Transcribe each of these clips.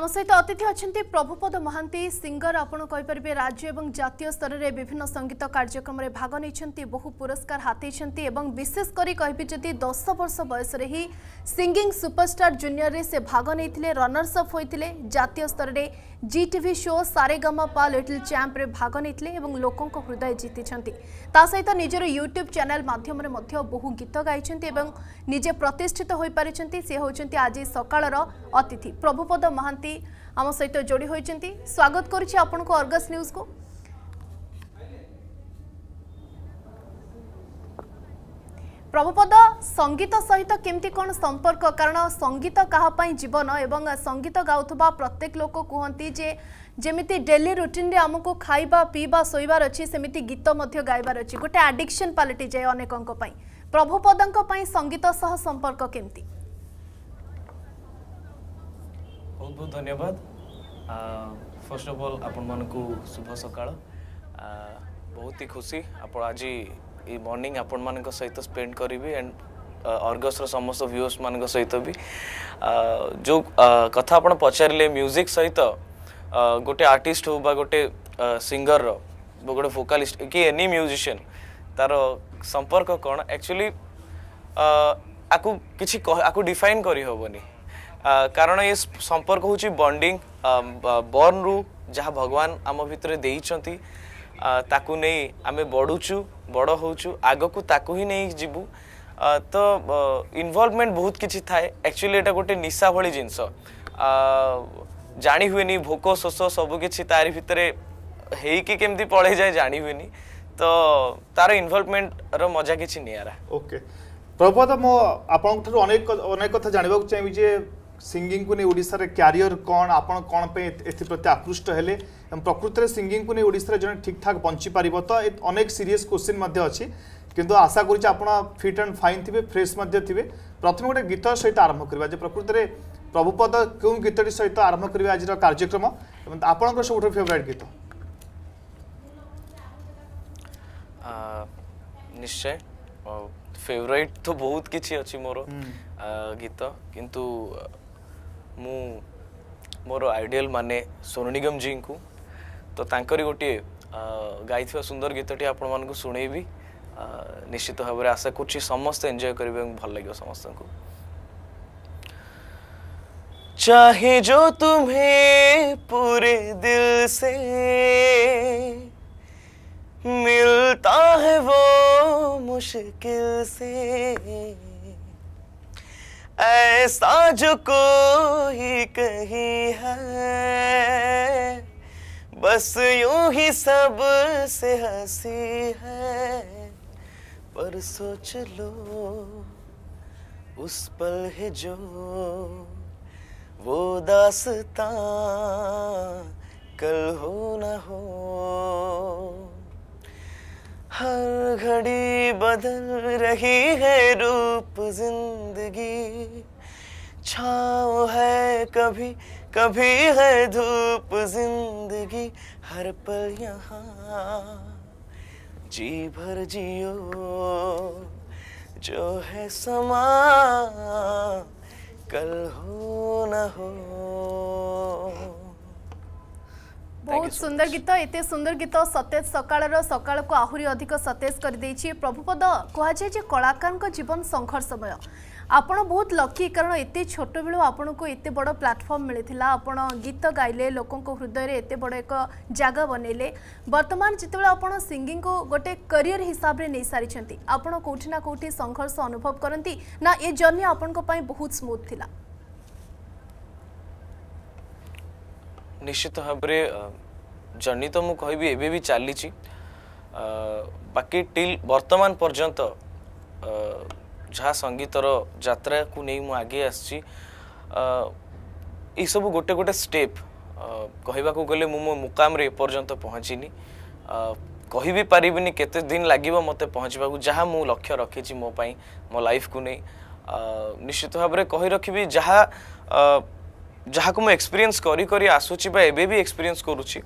आम सहित अतिथि अच्छा प्रभुपद महांती सिंगर आपरे राज्य एवं जातीय स्तर में विभिन्न संगीत कार्यक्रम में भाग नहीं बहु पुरस्कार हाथी विशेषकर कह दस वर्ष बयस ही सिंगिंग सुपरस्टार जूनियर रे से भाग नहीं रनर्स अप होते जातीय स्तर में Zee TV show Saregamapa little champ भाग नहीं लोकों हृदय जीति सहित निजर यूट्यूब चैनल मध्यम बहु गीत गई निजे प्रतिष्ठित हो पारे से होती आज सकाल अतिथि प्रभुपद महांती ଆମ ସହିତ ଯୋଡ଼ି ହୋଇଛନ୍ତି ସ୍ୱାଗତ କରୁଛି ଆପଣଙ୍କୁ ଅର୍ଗସ୍ ନ୍ୟୁଜ୍କୁ ପ୍ରଭୁପଦ ସଙ୍ଗୀତ ସହିତ କେମିତି କ'ଣ ସମ୍ପର୍କ କାରଣ ସଙ୍ଗୀତ କାହା ପାଇଁ ଜୀବନ ଏବଂ ସଙ୍ଗୀତ ଗାଉଥିବା ପ୍ରତ୍ୟେକ ଲୋକ କୁହନ୍ତି ଯେ ଯେମିତି ଡେଲି ରୁଟିନ୍ରେ ଆମକୁ ଖାଇବା ପିଇବା ଶୋଇବାର ଅଛି ସେମିତି ଗୀତ ମଧ୍ୟ ଗାଇବାର ଅଛି ଗୋଟେ ଆଡିକ୍ସନ୍ ପାଲଟିଯାଏ ଅନେକଙ୍କ ପାଇଁ ପ୍ରଭୁପଦଙ୍କ ପାଇଁ ସଙ୍ଗୀତ ସହ ସମ୍ପର୍କ କେମିତି ଫାର୍ଷ୍ଟ ଅଫ୍ ଅଲ୍ ଆପଣମାନଙ୍କୁ ଶୁଭ ସକାଳ ବହୁତ ହି ଖୁସି ଆପଣ ଆଜି ଏଇ ମର୍ଣ୍ଣିଂ ଆପଣମାନଙ୍କ ସହିତ ସ୍ପେଣ୍ଡ କରିବି ଆଣ୍ଡ ଅର୍ଗସ୍ର ସମସ୍ତ ଭ୍ୟୁଅର୍ସମାନଙ୍କ ସହିତ ବି ଯେଉଁ କଥା ଆପଣ ପଚାରିଲେ ମ୍ୟୁଜିକ୍ ସହିତ ଗୋଟେ ଆର୍ଟିଷ୍ଟ ହଉ ବା ଗୋଟେ ସିଙ୍ଗର୍ର ଗୋଟେ ଭୋକାଲିଷ୍ଟ କି ଏନି ମ୍ୟୁଜିସିଆନ୍ ତା'ର ସମ୍ପର୍କ କ'ଣ ଆକ୍ଚୁଆଲି ଆକୁ କିଛି ଆକୁ ଡିଫାଇନ୍ କରିହେବନି কারণ এ সম্পর্ক হচ্ছে বন্ডিং বর্ণরু যা ভগবান আম ভিতরে দিয়েছেন তাকে নিয়ে আমি বড়ুছু বড় হচ্ছু আগকু তাকে হি নিয়ে যাবু তো ইনভলভমেন্ট বহুত কিছু থাকে একচুয়ালি এটা গোটে নিশা ভি জিনিস জানি হুয়ে ভোক শোষ সবুকিছি তারি ভিতরে ହେଇକି କେମିତି ପଳେଇ ଯାଏ ଜାଣିହୁଏନି ତ ତାର ଇନଭଲଭମେଣ୍ଟର ମଜା କିଛି ନିଆରା ଓକେ ପ୍ରଭତ ମୁଁ ଆପଣଙ୍କଠାରୁ ଅନେକ ଅନେକ କଥା ଜାଣିବାକୁ ଚାହିଁବି ଯେ ସିଙ୍ଗିଂକୁ ନେଇ ଓଡ଼ିଶାରେ କ୍ୟାରିୟର କ'ଣ ଆପଣ କ'ଣ ପାଇଁ ଏଥିପ୍ରତି ଆକୃଷ୍ଟ ହେଲେ ଏବଂ ପ୍ରକୃତରେ ସିଙ୍ଗିଂକୁ ନେଇ ଓଡ଼ିଶାରେ ଜଣେ ଠିକ୍ଠାକ୍ ବଞ୍ଚିପାରିବ ତ ଅନେକ ସିରିୟସ୍ କୋଶ୍ଚିନ୍ ମଧ୍ୟ ଅଛି କିନ୍ତୁ ଆଶା କରୁଛି ଆପଣ ଫିଟ୍ ଆଣ୍ଡ ଫାଇନ୍ ଥିବେ ଫ୍ରେଶ୍ ମଧ୍ୟ ଥିବେ ପ୍ରଥମେ ଗୋଟେ ଗୀତ ସହିତ ଆରମ୍ଭ କରିବା ଯେ ପ୍ରକୃତରେ ପ୍ରଭୁପଦ କେଉଁ ଗୀତଟି ସହିତ ଆରମ୍ଭ କରିବେ ଆଜିର କାର୍ଯ୍ୟକ୍ରମ ଏବଂ ଆପଣଙ୍କର ସବୁଠାରୁ ଫେଭରାଇଟ୍ ଗୀତ ନିଶ୍ଚୟ ফেভরাইট তো বহুত কিছু আছে মোর গীত কিন্তু मोर आइडियल माने सोनू निगम जी को तो गोटे गाई सुंदर गीतटे आपण मानक शुणी निश्चित भाव में आशा कर समस्त एंजय कर भल लगे समस्त को चाहे जो तुम्हें पूरे दिल से मिलता है वो मुश्किल से ऐसा जो कोई कही है बस यूं ही सब से हंसी है पर सोच लो उस पल है जो वो दासता कल हो न हो हर घड़ी बदल रही है रूप जिंदगी छाव है कभी कभी है धूप जिंदगी हर पल यहाँ जी भर जियो जो है समा कल हो न हो ବହୁତ ସୁନ୍ଦର ଗୀତ ଏତେ ସୁନ୍ଦର ଗୀତ ସତେଜ ସକାଳର ସକାଳକୁ ଆହୁରି ଅଧିକ ସତେଜ କରିଦେଇଛି ପ୍ରଭୁପଦ କୁହାଯାଏ ଯେ କଳାକାରଙ୍କ ଜୀବନ ସଂଘର୍ଷମୟ ଆପଣ ବହୁତ ଲକି କାରଣ ଏତେ ଛୋଟବେଳୁ ଆପଣଙ୍କୁ ଏତେ ବଡ଼ ପ୍ଲାଟଫର୍ମ ମିଳିଥିଲା ଆପଣ ଗୀତ ଗାଇଲେ ଲୋକଙ୍କ ହୃଦୟରେ ଏତେ ବଡ଼ ଏକ ଜାଗା ବନେଇଲେ ବର୍ତ୍ତମାନ ଯେତେବେଳେ ଆପଣ ସିଙ୍ଗିଂକୁ ଗୋଟେ କରିୟର ହିସାବରେ ନେଇସାରିଛନ୍ତି ଆପଣ କେଉଁଠି ନା କେଉଁଠି ସଂଘର୍ଷ ଅନୁଭବ କରନ୍ତି ନା ଏ ଜର୍ଣ୍ଣି ଆପଣଙ୍କ ପାଇଁ ବହୁତ ସ୍ମୁଥ ଥିଲା ନିଶ୍ଚିତ ଭାବରେ ଜର୍ଣ୍ଣି ତ ମୁଁ କହିବି ଏବେ ବି ଚାଲିଛି ବାକି ଟିଲ୍ ବର୍ତ୍ତମାନ ପର୍ଯ୍ୟନ୍ତ ଯାହା ସଙ୍ଗୀତର ଯାତ୍ରାକୁ ନେଇ ମୁଁ ଆଗେଇ ଆସିଛି ଏସବୁ ଗୋଟେ ଗୋଟେ ଷ୍ଟେପ୍ କହିବାକୁ ଗଲେ ମୁଁ ମୋ ମୁକାମରେ ଏପର୍ଯ୍ୟନ୍ତ ପହଞ୍ଚିନି କହିବି ପାରିବିନି କେତେ ଦିନ ଲାଗିବ ମୋତେ ପହଞ୍ଚିବାକୁ ଯାହା ମୁଁ ଲକ୍ଷ୍ୟ ରଖିଛି ମୋ ପାଇଁ ମୋ ଲାଇଫ୍କୁ ନେଇ ନିଶ୍ଚିତ ଭାବରେ କହି ରଖିବି ଯାହା जहाँ को एक्सपीरियंस करसुच्ची एक्सपीरियंस करुच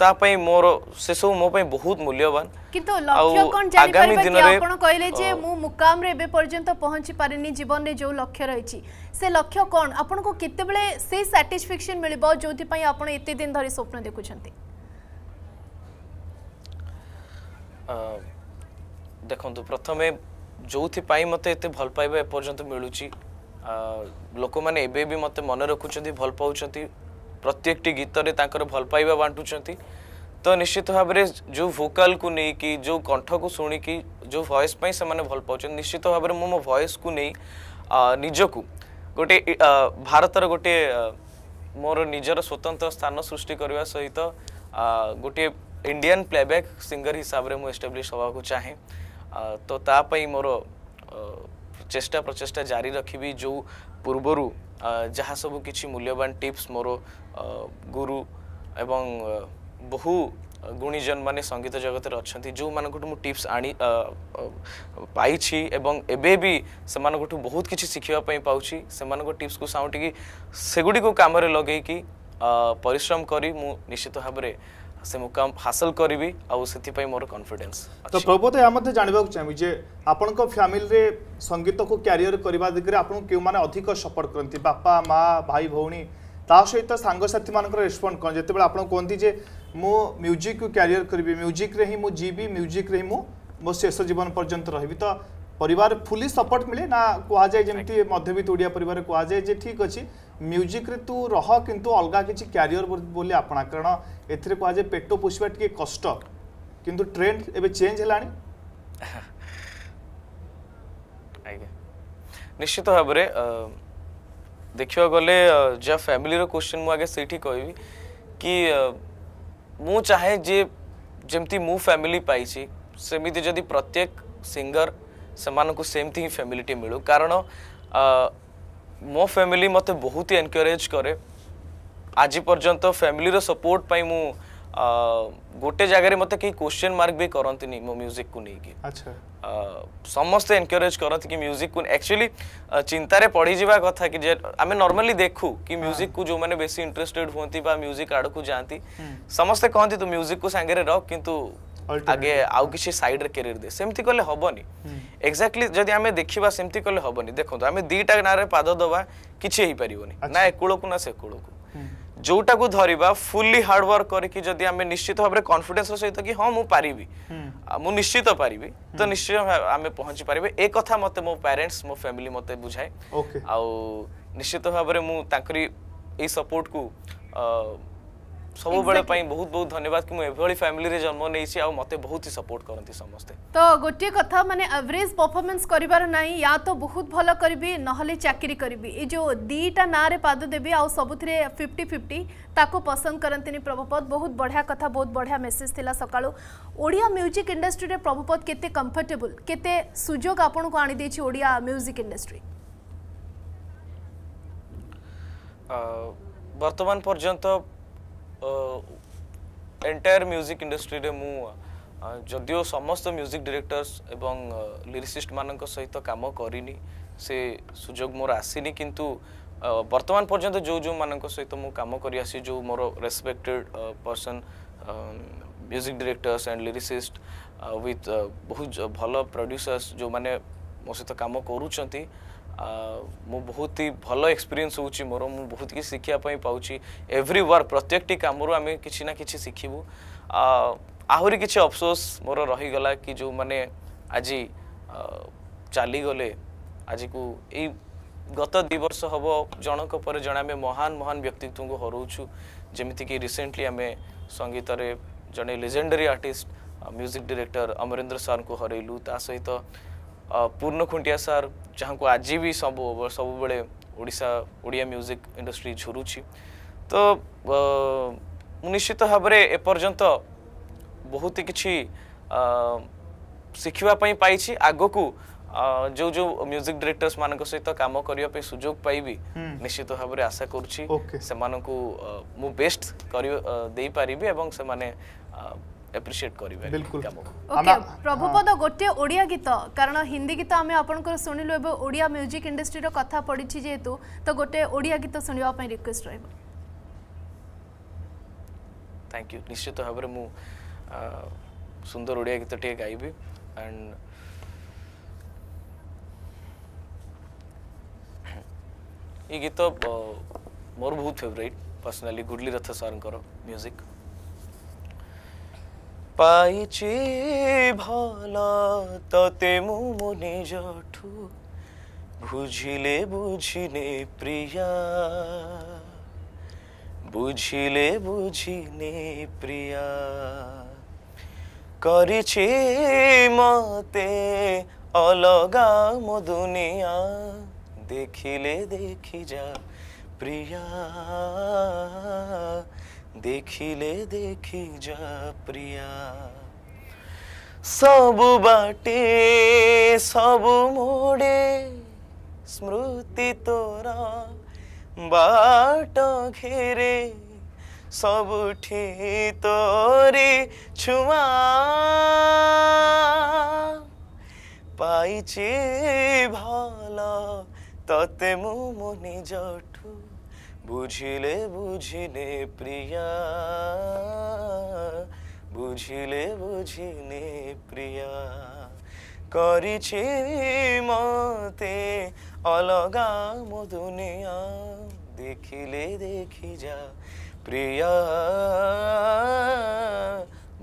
तापई मोर से सब मोपई बहुत मूल्यवान किंतु लक्ष्य कोन जानि परबे कि आपण कहले जे मु मुकाम रे बे पर्यंत पहुंचि पारिनी जीवन रे जो लक्ष्य रहिछि से लक्ष्य कोन आपण को केते बेले से सटिस्फैक्शन मिलबो जोति पई आपण एते दिन धरि स्वप्न देखु छथि अ देखंतु प्रथमे जोति पई मते एते भल पाइबे पर्यंत मिलुछि ଲୋକମାନେ ଏବେ ବି ମୋତେ ମନେ ରଖୁଛନ୍ତି ଭଲ ପାଉଛନ୍ତି ପ୍ରତ୍ୟେକଟି ଗୀତରେ ତାଙ୍କର ଭଲ ପାଇବା ବାଣ୍ଟୁଛନ୍ତି ତ ନିଶ୍ଚିତ ଭାବରେ ଯେଉଁ ଭୋକାଲକୁ ନେଇକି ଯେଉଁ କଣ୍ଠକୁ ଶୁଣିକି ଯେଉଁ ଭଏସ୍ ପାଇଁ ସେମାନେ ଭଲ ପାଉଛନ୍ତି ନିଶ୍ଚିତ ଭାବରେ ମୁଁ ମୋ ଭଏସ୍କୁ ନେଇ ନିଜକୁ ଗୋଟେ ଭାରତର ଗୋଟେ ମୋର ନିଜର ସ୍ୱତନ୍ତ୍ର ସ୍ଥାନ ସୃଷ୍ଟି କରିବା ସହିତ ଗୋଟିଏ ଇଣ୍ଡିଆନ୍ ପ୍ଲେବ୍ୟାକ୍ ସିଙ୍ଗର ହିସାବରେ ମୁଁ ଏଷ୍ଟାବ୍ଲିଶ୍ ହେବାକୁ ଚାହେଁ ତ ତା ପାଇଁ ମୋର চেষ্টা প্রচেষ্টা জারি রাখবি যে পূর্বর যা সবু কিছু মূল্যবান টিপস মোর গুরু এবং বহু গুণীজন মানে সঙ্গীত জগতের অনেক যেমনঠু মু টিপস আনি পাইছি এবং এবে বি সেমানঠু বহুত কিছু শিখিবা পাচ্ছি সে সেমানক টিপস কু সাউটিকি সেগুড়ি কামরে লগাইকি পরিশ্রম করি মু নিশ্চিত ভাবে ସେ ମୁକାମ ହାସଲ କରିବି ଆଉ ସେଥିପାଇଁ ମୋର କନଫିଡେନ୍ସ ତ ପ୍ରବୋଧ ଏହା ମଧ୍ୟ ଜାଣିବାକୁ ଚାହିଁବି ଯେ ଆପଣଙ୍କ ଫ୍ୟାମିଲିରେ ସଙ୍ଗୀତକୁ କ୍ୟାରିୟର କରିବା ଦିଗରେ ଆପଣଙ୍କୁ କେଉଁମାନେ ଅଧିକ ସପୋର୍ଟ କରନ୍ତି ବାପା ମା ଭାଇ ଭଉଣୀ ତା ସହିତ ସାଙ୍ଗସାଥିମାନଙ୍କର ରେସ୍ପଣ୍ଡ କ'ଣ ଯେତେବେଳେ ଆପଣ କୁହନ୍ତି ଯେ ମୁଁ ମ୍ୟୁଜିକ୍କୁ କ୍ୟାରିୟର କରିବି ମ୍ୟୁଜିକ୍ରେ ହିଁ ମୁଁ ଯିବି ମ୍ୟୁଜିକ୍ରେ ହିଁ ମୁଁ ମୋ ଶେଷ ଜୀବନ ପର୍ଯ୍ୟନ୍ତ ରହିବି ତ পরিবার ফুলি সপোর্ট মিলে না কুযায়ে যেমি মধ্যবিত্ত ওড়িয়া পরিবার কুযায়ে যে ঠিক অছি মিউজিক্রে তু রহ কিন্তু অলগা কিছু ক্যারিয়র বলে আপনা কারণ এতে কুযায়ে পেট পোষবা টিকি কষ্ট কিন্তু ট্রেন্ড এবে চেঞ্জ হল আজ্ঞা নিশ্চিত ভাবে দেখা গেলে যা ফ্যামিলির কোশ্চেন মু আগে সেইটি কবি কি মু চাহে যে যেমতি মু ফ্যামিলি পাইছি সেমিতি যদি প্রত্যেক সিঙ্গর से सेमती ही फैमिली टी मिलू कारण मो फैमिली मत बहुत ही एनकरेज कै आज पर्यंत फैमिली सपोर्ट पाई मु गोटे जगह मत क्वेश्चन मार्क भी करती मो म्यूजिक को नहीं समस्त एनकरेज करते कि म्यूजिक को एक्चुअली चिंतार पढ़ी जावा कथा कि आम नर्माली देखू कि म्यूजिक को जो मैंने बेस इंटरेस्टेड हमें म्यूजिक आड़ को जाती समस्ते कहते तू म्यूजिक को सांगे रख कितु আগে আউ কিছু সাইডরে ক্যারিয়ার দিয়ে সেমতি কলে হবনি এক্সাক্টলি যদি আমি দেখিবা সেমতি কলে হবনি দেখন্তু আমি দুইটা নারে পাদ দবা কিছু হই পারিবনি না একুলকু না সেকুলকু ଯୋଉଟାକୁ ଧରିବା ଫୁଲି ହାର୍ଡୱାର୍କ କରିକି ଯଦି ଆମେ ନିଶ୍ଚିତ ଭାବରେ କନଫିଡେନ୍ସର ସହିତ କି ହଁ ମୁଁ ପାରିବି ମୁଁ ନିଶ୍ଚିତ ପାରିବି ତ ନିଶ୍ଚୟ ଆମେ ପହଞ୍ଚି ପାରିବେ ଏ କଥା ମୋତେ ମୋ ପ୍ୟାରେଣ୍ଟସ୍ ମୋ ଫ୍ୟାମିଲି ମୋତେ ବୁଝାଏ ଆଉ ନିଶ୍ଚିତ ଭାବରେ ମୁଁ ତାଙ୍କରି ଏଇ ସପୋର୍ଟକୁ ସବୁବେଳେ ପାଇଁ ବହୁତ ବହୁତ ଧନ୍ୟବାଦ କି ମୁଁ ଏଭଳି ଫ୍ୟାମିଲିରେ ଜନ୍ମ ନେଇଛି ଆଉ ମୋତେ ବହୁତ ହି ସପୋର୍ଟ କରନ୍ତି ସମସ୍ତେ ତ ଗୋଟିଏ କଥା ମାନେ ଆଭରେଜ ପରଫର୍ମାନ୍ସ କରିବାର ନାହିଁ ୟା ତ ବହୁତ ଭଲ କରିବି ନହେଲେ ଚାକିରି କରିବି ଏ ଯେଉଁ ଦୁଇଟା ନାଁରେ ପାଦ ଦେବି ଆଉ ସବୁଥିରେ ଫିଫ୍ଟି ଫିଫ୍ଟି ତାକୁ ପସନ୍ଦ କରନ୍ତିନି ପ୍ରଭୁପଦ ବହୁତ ବଢ଼ିଆ କଥା ବହୁତ ବଢ଼ିଆ ମେସେଜ ଥିଲା ସକାଳୁ ଓଡ଼ିଆ ମ୍ୟୁଜିକ୍ ଇଣ୍ଡଷ୍ଟ୍ରିରେ ପ୍ରଭୁପଦ କେତେ କମ୍ଫର୍ଟେବୁଲ କେତେ ସୁଯୋଗ ଆପଣଙ୍କୁ ଆଣିଦେଇଛି ଓଡ଼ିଆ ମ୍ୟୁଜିକ୍ ଇଣ୍ଡଷ୍ଟ୍ରି ବର୍ତ୍ତମାନ ପର୍ଯ୍ୟନ୍ତ ଏଣ୍ଟାୟାର ମ୍ୟୁଜିକ୍ ଇଣ୍ଡଷ୍ଟ୍ରିରେ ମୁଁ ଯଦିଓ ସମସ୍ତ ମ୍ୟୁଜିକ୍ ଡିରେକ୍ଟର୍ସ ଏବଂ ଲିରିସିଷ୍ଟମାନଙ୍କ ସହିତ କାମ କରିନି ସେ ସୁଯୋଗ ମୋର ଆସିନି କିନ୍ତୁ ବର୍ତ୍ତମାନ ପର୍ଯ୍ୟନ୍ତ ଯେଉଁ ଯେଉଁମାନଙ୍କ ସହିତ ମୁଁ କାମ କରିଆସି ଯେଉଁ ମୋର respected person music directors and lyricist with ବହୁତ ଭଲ ପ୍ରଡ୍ୟୁସର୍ସ ଯେଉଁମାନେ ମୋ ସହିତ କାମ କରୁଛନ୍ତି मु बहुत ही भल एक्सपीरियंस हो मोर मु बहुत किसी शिखापी पाँच एव्री वार प्रत्येक कम आम कि ना कि शिखु आहरी किसी अफसोस मोर रहीगला कि जो मैंने आज चलीगले आज को ये गत दिवस हम जनक पर जन आम महान महान व्यक्तित्व को हराऊ जमीक रिसेंटली आम संगीत जड़े legendary artist music director Amarendra sir को हरेलु ता सहित तो, पूर्ण खुंटिया सार जहाँ को आज भी सब सब ओडिशा ओडिया म्यूजिक इंडस्ट्री झुरुची तो निश्चित भाव एपर्तंत बहुत कि शिखापी आग को जो जो म्यूजिक डायरेक्टर्स मान सहित कम करने सुजोग पाइबि निश्चित भाव आशा करुच्ची कर दे पारि एवं से एप्रिशिएट करिवे बिल्कुल ओके प्रभुपद गोटे ओडिया गीत कारण हिंदी गीत आमे आपनकर सुनिलु एबे ओडिया म्यूजिक इंडस्ट्री रो कथा पडिछि जेतु तो गोटे ओडिया गीत सुनिबा पई रिक्वेस्ट रहबो थैंक यू निश्चित भाବରେ ମୁଁ ସୁନ୍ଦର ଓଡ଼ିଆ ଗୀତଟିଏ ଗାଇବି ଆଣ୍ଡ ଏ ଗୀତ ମୋର ବହୁତ ଫେଭରାଇଟ୍ ପର୍ସନାଲି ଗୁଡ଼ଲି ରଥ ସାର୍ଙ୍କର ମ୍ୟୁଜିକ୍ পাইছি ভাল ତତେ ମୁଁ ମୋ ନିଜଠୁ বুঝিলে বুঝিনে প্রিয়া বুঝিলে বুঝিনে প্রিয়া করেছে মতে অলগা মধুনিয়া দেখিলে দেখি যা প্রিয়া দেখিলে দেখি যা প্রিয়া সব বাটে সব মোড়ে স্মৃতি তোর বাট ঘেরে সবুঠি তোরে ছুয়া পাইছে ভালো ততে মু নিজ বুঝিলে বুঝিলে প্রিয়া বুঝিলে বুঝিলে প্রিয়া করিছি মতে অলগা মধুনিয়া দেখিলে দেখি যা প্রিয়া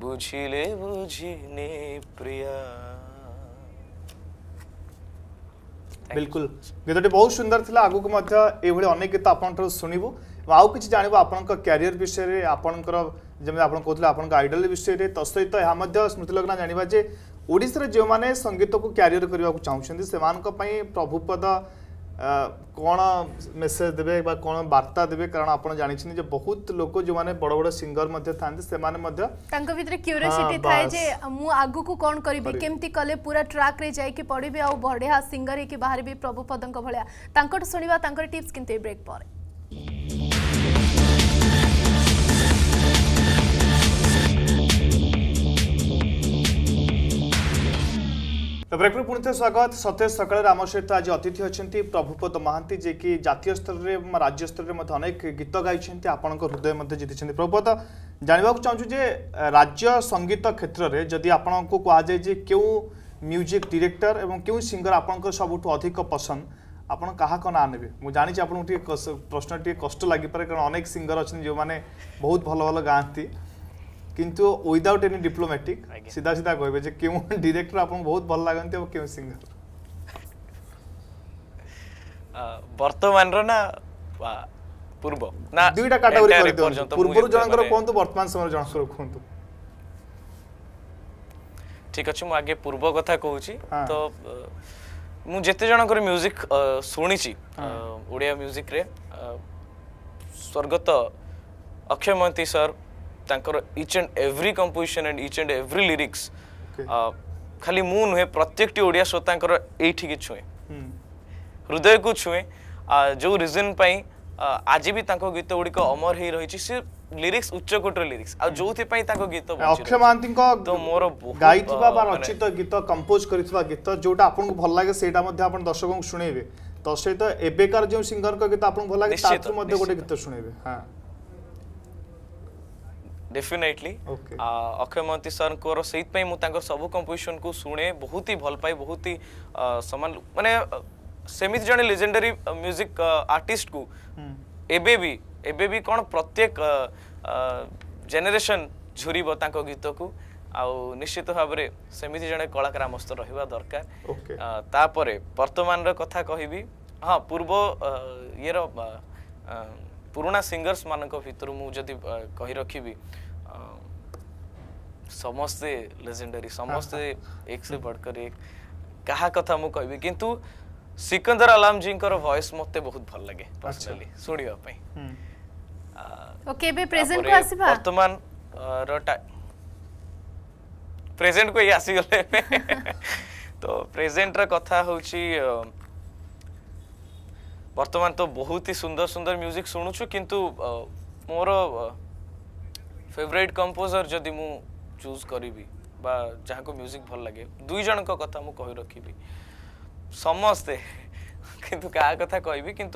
বুঝিলে বুঝিনে প্রিয়া बिल्कुल गीत बहुत सुंदर थी आगक अनेक गीत आप शुणु आउ कि जानव आप क्यारियर विषय में आपंकर जमी आप कहते आइडल विषय में तत्सत यह स्मृतिलग्न जानवा ओडार जो मैंने संगीत को क्यारियर करने को चाहते से प्रभुपद କ'ଣ ମେସେଜ୍ ଦେବେ ବା କ'ଣ ବାର୍ତ୍ତା ଦେବେ କାରଣ ଆପଣ ଜାଣିଛନ୍ତି ଯେ ବହୁତ ଲୋକ ଯେଉଁମାନେ ବଡ଼ ବଡ଼ ସିଙ୍ଗର ମଧ୍ୟ ଥାନ୍ତି ସେମାନେ ମଧ୍ୟ ତାଙ୍କ ଭିତରେ କ୍ୟୁରିଓସିଟି ଥାଏ ଯେ ମୁଁ ଆଗକୁ କ'ଣ କରିବି କେମିତି କଲେ ପୁରା ଟ୍ରାକ୍ରେ ଯାଇକି ପଢ଼ିବି ଆଉ ବଢ଼ିଆ ସିଙ୍ଗର ହେଇକି ବାହାରିବି ପ୍ରଭୁପଦଙ୍କ ଭଳିଆ ତାଙ୍କଠୁ ଶୁଣିବା ତାଙ୍କର ଟିପ୍ସ କିନ୍ତୁ ଏ ବ୍ରେକ୍ ପରେ তো ব্রেকরু পুনি স্বাগত সতেজ সকালে আমার সহ আজ অতিথি অনেক প্রভুপদ মহান্তি যে কি জাতীয় স্তরের রাজ্য স্তরের মধ্যে অনেক গীত গাইছেন আপনার হৃদয় মধ্যে জিতিছেন প্রভুপদ জাঁয়া চাহুছু যে রাজ্য সঙ্গীত ক্ষেত্রে যদি আপনার কুহযায় যে কেউ মিউজিক ডিরেক্টর এবং কেউ সিঙ্গর আপনার সবুঠ অধিক পসন্দ ଆପଣ କାହାକ ନାଁ ନେବେ ମୁଁ ଜାଣିଛି ଆପଣଙ୍କୁ ଟିକେ ପ୍ରଶ୍ନ ଟିକେ କଷ୍ଟ ଲାଗିପାରେ କାରଣ ଅନେକ ସିଙ୍ଗର ଅଛନ୍ତି ଯେଉଁମାନେ ବହୁତ ଭଲ ଭଲ ଗାଆନ୍ତି কিন্তু ୱିଦାଉଟ୍ ଏନି ଡିପ୍ଲୋମାଟିକ୍ ସିଧା ସିଧା କହିବେ ଯେ କେଉଁ ଡିରେକ୍ଟର ଆପଣଙ୍କୁ ବହୁତ ଭଲ ଲାଗନ୍ତି ଆଉ କେଉଁ ସିଙ୍ଗର ବର୍ତ୍ତମାନର ନା ପୂର୍ବ ନା ଦୁଇଟା କାଟାଗୋରୀ କରିଦିଅନ୍ତୁ ପୂର୍ବରୁ ଜଣଙ୍କର କୁହନ୍ତୁ ବର୍ତ୍ତମାନ ସମୟରେ ଜଣଙ୍କର କୁହନ୍ତୁ ଠିକ ଅଛି ମୁଁ ଆଗେ ପୂର୍ବ କଥା କହୁଛି ତ ମୁଁ ଯେତେ ଜଣଙ୍କର ମ୍ୟୁଜିକ୍ ଶୁଣିଛି ଓଡ଼ିଆ ମ୍ୟୁଜିକ୍ରେ ସ୍ୱର୍ଗତ ଅକ୍ଷୟ ମହାନ୍ତି ସାର୍ ତାଙ୍କର each and every composition and each and every lyrics ଖାଲି ମୁଁ ନୁହେଁ ପ୍ରତ୍ୟେକଟି ଓଡ଼ିଆ ଶ୍ରୋତାଙ୍କର ଏଇଠିକି ଛୁଏଁ ହୃଦୟକୁ ଛୁଏଁ ଯେଉଁ ରିଜନ୍ ପାଇଁ ଆଜି ବି ତାଙ୍କ ଗୀତ ଗୁଡ଼ିକ ଅମର ହେଇ ରହିଛି ସେ ଲିରିକ୍ସ ଉଚ୍ଚକୋଟୀର ଲିରିକ୍ସ ଆଉ ଯୋଉଥିପାଇଁ ତାଙ୍କ ଗୀତ ଅକ୍ଷୟ ମହାନ୍ତିଙ୍କ ମୋର ଗାଇଥିବା ବା ରଚିତ ଗୀତ କମ୍ପୋଜ କରିଥିବା ଗୀତ ଯୋଉଟା ଆପଣଙ୍କୁ ଭଲ ଲାଗେ ସେଇଟା ମଧ୍ୟ ଆପଣ ଦର୍ଶକଙ୍କୁ ଶୁଣେଇବେ ତ ସହିତ ଏବେକାର ଯେଉଁ ସିଙ୍ଗରଙ୍କ ଗୀତ ଆପଣଙ୍କୁ ଭଲ ଲାଗେ ତାଠୁ ମଧ୍ୟ ଗୋଟେ ଗୀତ ଶୁଣେଇବେ ହଁ ଡେଫିନେଟଲି ଅକ୍ଷୟ ମହାନ୍ତି ସାର୍ଙ୍କର ସେଇଥିପାଇଁ ମୁଁ ତାଙ୍କର ସବୁ କମ୍ପୋଜିସନକୁ ଶୁଣେ ବହୁତ ହି ଭଲ ପାଏ ବହୁତ ହି ସମାନ ମାନେ ସେମିତି ଜଣେ ଲେଜେଣ୍ଡାରୀ ମ୍ୟୁଜିକ୍ ଆର୍ଟିଷ୍ଟକୁ ଏବେ ବି ଏବେ ବି କ'ଣ ପ୍ରତ୍ୟେକ ଜେନେରେସନ୍ ଝୁରିବ ତାଙ୍କ ଗୀତକୁ ଆଉ ନିଶ୍ଚିତ ଭାବରେ ସେମିତି ଜଣେ କଳାକାର ଆମ ସହିତ ରହିବା ଦରକାର ତାପରେ ବର୍ତ୍ତମାନର କଥା କହିବି ହଁ ପୂର୍ବ ଇଏର ପୁରୁଣା ସିଙ୍ଗର୍ସ ମାନଙ୍କ ଭିତରୁ ମୁଁ ଯଦି କହି ରଖିବି समस्ते लेजेंडरी हाँ, समस्ते हाँ। एक से बढ़कर एक कहा कथा मु कहबी किंतु सिकंदर आलम जी कर वॉइस मते बहुत भल लगे पर्सनली अच्छा। सुनिबा पई ओके हम्म। तो बे प्रेजेंट को आसीबा वर्तमान रटा प्रेजेंट को ही आसी गले तो प्रेजेंट रा कथा होची वर्तमान तो बहुत ही सुंदर सुंदर म्यूजिक सुनु छु किंतु मोर फेवरेट कंपोजर जदि मु चूज करी जहाँ को म्यूजिक भल लगे दुईज कथा मुझे रखी समस्ते कितु क्या कि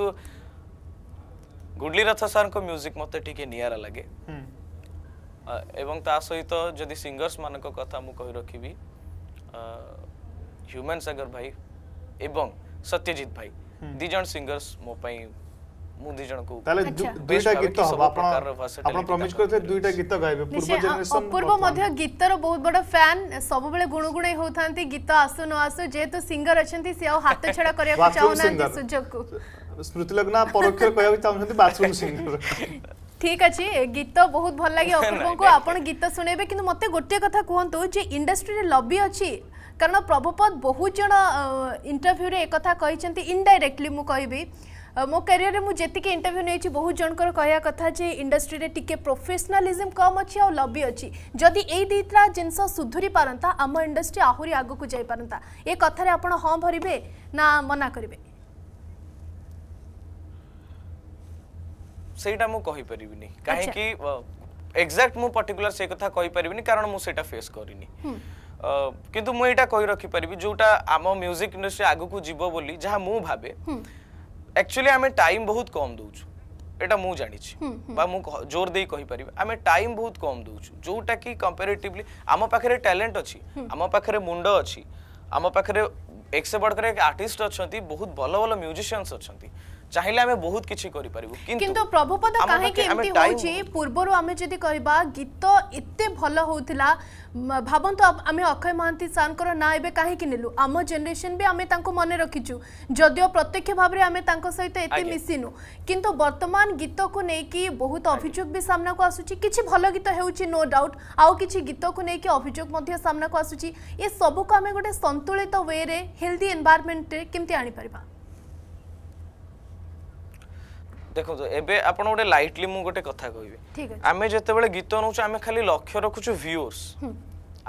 गुडली रथ सार म्यूजिक मत टे निरा लगे ता सहित जदि सिंगर्स मान कथा मुझे रखी ह्यूमेन सागर भाई एवं सत्यजित भाई दिज सिंगर्स मोप ମୁଁ ଦୁଇ ଜଣଙ୍କୁ ତାହେଲେ ଦୁଇଟା ଗୀତ ହବ ଆପଣ ଆପଣ ପ୍ରମିସ କରିଥିଲେ ଦୁଇଟା ଗୀତ ଗାଇବେ ପୂର୍ବ ଜେନେରେସନ ପୂର୍ବ ମଧ୍ୟ ଗୀତର ବହୁତ ବଡ଼ ଫ୍ୟାନ୍ ସବୁବେଳେ ଗୁଣୁଗୁଣେଇ ହଉଥାନ୍ତି ଗୀତ ଆସୁ ନ ଆସୁ ଯେହେତୁ ସିଙ୍ଗର ଅଛନ୍ତି ସେ ଆଉ ହାତ ଛଡ଼ା କରିବାକୁ ଚାହୁଁନାହାନ୍ତି ସୁଯୋଗକୁ ସ୍ମୃତି ଲଗ୍ନା ପରୋକ୍ଷ କହିବାକୁ ଚାହୁଁଛନ୍ତି ବାଥରୁମ ସିଙ୍ଗର ঠিক আছে গীত বহুত ভাল লাগে অপূর্বঙ্কু আপনার গীত শুনেবে কিন্তু মতো গোটিয়ে কথা কুহতু যে ইন্ডস্ট্রিরে লবি অছি কারণ প্রভুপদ বহু জন ইন্টরভিউরে একথা কিন্তু ইনডাইরেক্টলি মু কবি ମୋ କ୍ୟାରିୟରରେ ମୁଁ ଯେତିକି ଇଣ୍ଟରଭ୍ୟୁ ନେଇଛି ବହୁତ ଜଣଙ୍କର କହିବା କଥା ଯେ ଇଣ୍ଡଷ୍ଟ୍ରିରେ ଟିକେ ପ୍ରୋଫେସନାଲିଜମ୍ କମ୍ ଅଛି ଆଉ ଲବି ଅଛି ଯଦି ଏଇ ଦୁଇଟା ଜିନିଷ ସୁଧୁରି ପାରନ୍ତା ଆମ ଇଣ୍ଡଷ୍ଟ୍ରି ଆହୁରି ଆଗକୁ ଯାଇପାରନ୍ତା ଏ କଥାରେ ଆପଣ ହଁ ଭରିବେ ନା ମନା କରିବେ ସେଇଟା ମୁଁ କହିପାରିବିନି କାହିଁକି ଏକ୍ଜାକ୍ଟ ମୁଁ ପର୍ଟିକୁଲାର ସେ କଥା କହିପାରିବିନି କାରଣ ମୁଁ ସେଇଟା ଫେସ୍ କରିନି କିନ୍ତୁ ମୁଁ ଏଇଟା କହି ରଖିପାରିବି ଯୋଉଟା ଆମ ମ୍ୟୁଜିକ୍ ଇଣ୍ଡଷ୍ଟ୍ରି ଆଗକୁ ଯିବ ବୋଲି ଯାହା ମୁଁ ଭାବେ एक्चुअली आम टाइम बहुत कम दौच এটা মু জানিছি বা মু জোর দেই কই পারিবা আমি টাইম বহুত কম দউছু যোটা কি কম্পারেটিভলি আম পাখরে ট্যালেন্ট অছি আম পাখরে মুন্ড অছি আম পাখরে এক্সে বড় করে আর্টিস্ট অছন্তি বহুত ভালো ভালো মিউজিশিয়ানস অছন্তি চাইলে আমি বহুত কিছু করি পারিবু কিন্তু প্রভুপদ কাহে কি এমতি হউচি পূর্বরু আমি যদি কইবা গীত এতে ভালো হউতিলা ভাবন্ত আমি অক্ষয় মহান্তি স্যারঙ্কর না এবে কাহে কি নেলু আম জেনারেশন বি আমি তাঙ্কু মনে রাখিছু যদিও প্রত্যক্ষ ভাবে আমি তাঙ্ক সহিত এতে মিশিনু কিন্তু বর্তমান নে কি বহুত অভিযোগ বি সামনা কো আসুচি কিছি ভালো গীত হেউচি নো ডাউট আউ কো নে কি অভিযোগ মধ্য সামনা কো আসুচি এ কো আমি গটে সন্তুলিত ওয়েরে হেলদি এনভায়রনমেন্টে কিমতি আনি পারিবা ଦେଖନ୍ତୁ ଏବେ ଆପଣ ଗୋଟେ ଲାଇଟଲି ମୁଁ ଗୋଟେ କଥା କହିବି ଆମେ ଯେତେବେଳେ ଗୀତ ନଉଛୁ ଆମେ ଖାଲି ଲକ୍ଷ୍ୟ ରଖୁଛୁ ଭିୟୁର୍ସ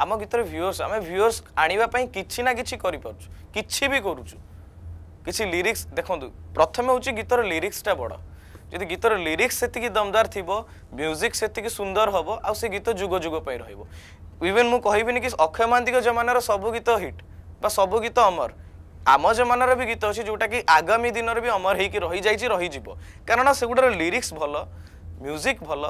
ଆମ ଗୀତରେ ଭିୟୁର୍ସ ଆମେ ଭିୟୁର୍ସ ଆଣିବା ପାଇଁ କିଛି ନା କିଛି କରିପାରୁଛୁ କିଛି ବି କରୁଛୁ କିଛି ଲିରିକ୍ସ ଦେଖନ୍ତୁ ପ୍ରଥମେ ହେଉଛି ଗୀତର ଲିରିକ୍ସଟା ବଡ଼ ଯଦି ଗୀତର ଲିରିକ୍ସ ସେତିକି ଦମଦାର ଥିବ ମ୍ୟୁଜିକ୍ ସେତିକି ସୁନ୍ଦର ହେବ ଆଉ ସେ ଗୀତ ଯୁଗ ଯୁଗ ପାଇଁ ରହିବ ଇଭେନ୍ ମୁଁ କହିବିନି କି ଅକ୍ଷୟ ମହାନ୍ତିଙ୍କ ଜମାନାର ସବୁ ଗୀତ ହିଟ୍ ବା ସବୁ ଗୀତ ଅମର আম জমানার বি গীত অছি যেটা কি আগামী দিনের বি অমর হয়েকি রহিযাই রহিযিব কারণ সেগুড়ার লিরিক্স ভাল মিউজিক ভাল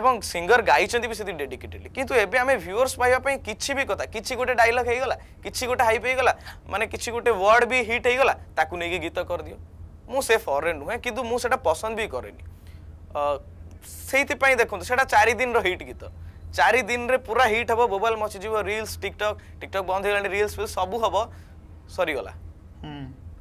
এবং সিঙ্গর গাইছেন বি সেটি ডেডিকেটেডলি কিন্তু এবে আমি ভিউর্স পাইবা পাই কিছু বি কথা কিছু গোটে ডাইলগ হয়েগলা কিছু গোটে হাইপ হয়েগলা মানে কিছু গোটে ওয়ার্ড বি হিট হয়েগলা তাকে নিয়ে গীত করদিও মু সে ফরেন নুহে কিন্তু মু সেটা পছন্দ বি করেনি সেইপাই দেখুন সেটা চারিদিনর হিট গীত চারিদিনরে পুরা হিট হব মোবাইল মচিযোগ রিলস টিকটক টিকটক বন্ধ হয়ে রিলস ফিলস সবু হব ସରିଗଲା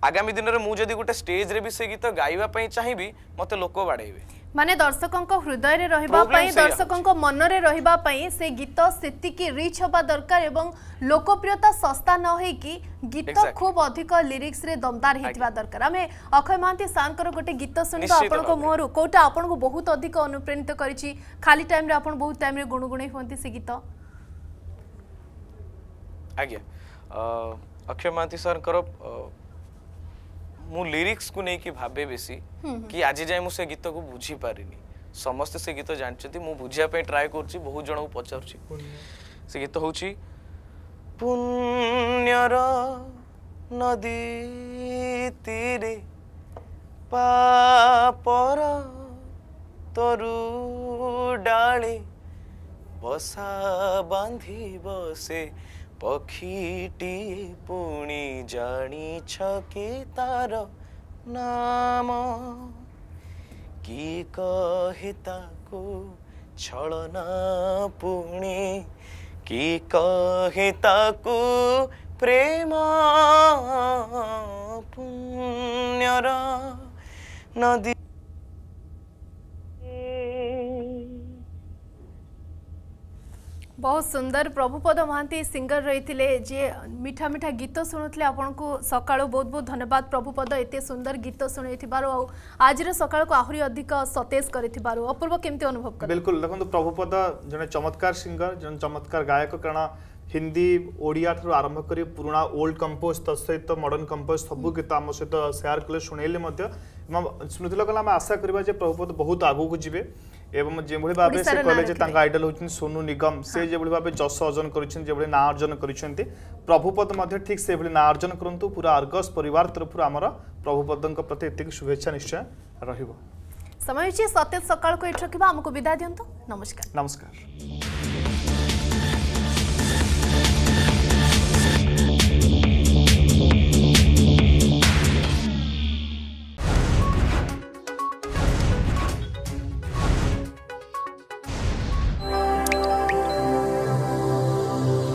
ଆଗାମୀ ଦିନରେ ମୁଁ ଯଦି ଗୋଟେ ଷ୍ଟେଜରେ ବି ସେ ଗୀତ ଗାଇବା ପାଇଁ ଚାହିଁବି ମୋତେ ଲୋକ ବାଡ଼େଇବେ ମାନେ ଦର୍ଶକଙ୍କ ହୃଦୟରେ ରହିବା ପାଇଁ ଦର୍ଶକଙ୍କ ମନରେ ରହିବା ପାଇଁ ସେ ଗୀତ ସେତିକି ରିଚ୍ ହବା ଦରକାର ଏବଂ ଲୋକପ୍ରିୟତା ଶସ୍ତା ନ ହେଇକି ଗୀତ ଖୁବ୍ ଅଧିକ ଲିରିକ୍ସରେ ଦମଦାର ହେଇଥିବା ଦରକାର ଆମେ ଅକ୍ଷୟ ମହାନ୍ତି ସାର୍ଙ୍କର ଗୋଟେ ଗୀତ ଶୁଣିବା ଆପଣଙ୍କ ମୁହଁରୁ କୋଉଟା ଆପଣଙ୍କୁ ବହୁତ ଅଧିକ ଅନୁପ୍ରାଣିତ କରିଛି ଖାଲି ଟାଇମ୍ରେ ଆପଣ ବହୁତ ଟାଇମ୍ରେ ଗୁଣୁଗୁଣେଇ ହୁଅନ୍ତି ସେ ଗୀତ ଆଜ୍ଞା ଅକ୍ଷୟ ମହାନ୍ତି ସାର୍ଙ୍କର ମୁଁ ଲିରିକ୍ସକୁ ନେଇକି ଭାବେ ବେଶୀ କି ଆଜି ଯାଏ ମୁଁ ସେ ଗୀତକୁ ବୁଝିପାରିନି ସମସ୍ତେ ସେ ଗୀତ ଜାଣିଛନ୍ତି ମୁଁ ବୁଝିବା ପାଇଁ ଟ୍ରାଏ କରୁଛି ବହୁତ ଜଣଙ୍କୁ ପଚାରୁଛି ସେ ଗୀତ ହେଉଛି ପୁଣ୍ୟର ନଦୀ ତୀରେ ପାପର ତରୁ ଡାଳେ ବସା ବାନ୍ଧିବ ସେ ପକ୍ଷୀଟି ପୁଣି ଜାଣିଛ କି ତାର ନାମ କି କହି ତାକୁ ଛଳନା ପୁଣି କି କହି ତାକୁ ପ୍ରେମ ପୁଣ୍ୟର ନଦୀ বহু সুন্দর প্রভুপদ মানতি सिंगर रहीtile যে মিঠা মিঠা গীত শুনতলে आपणକୁ সকালু বহুত বহুত ধন্যবাদ প্রভুপদ এত সুন্দর গীত শুনয়ে থিবারো আজৰ সকালকো আহুৰি অধিক সতেজ কৰে থিবারো অপৰ্ব কেমতে অনুভৱ কৰে বিলকুল দেখো প্রভুপদ যনে चमत्कार सिंगर যন चमत्कार গায়কক কৰনা হিন্দী ওড়িয়া থু আৰম্ভ কৰি পুৰণা ওল্ড কম্পোজত তেতিয়া মডৰ্ণ কম্পোজ সব গীত আমো সৈতে শেয়ার কৰিলে শুনাইললে মদ্য স্মৃতি লকল আমি আশা কৰিব যে প্রভুপদ বহুত আগু গজিবে এবং যেভাবে ভাবে সে কলে যে তাঙ্ক আইডল হচ্ছেন সোনু নিগম সে যেভাবে ভাবে যশ অর্জন করেছেন যেভাবে না অর্জন করেছেন প্রভুপদ মধ্যে ঠিক সেভাবে না অর্জন করতু পুরা আর্গস পরিবার তরফর আমার প্রভুপদঙ্ক প্রতি এত শুভেচ্ছা নিশ্চয় রহব সময় হচ্ছে সতেজ সকালকে এটি রাখা আমাকে বিদায় দিও নমস্কার নমস্কার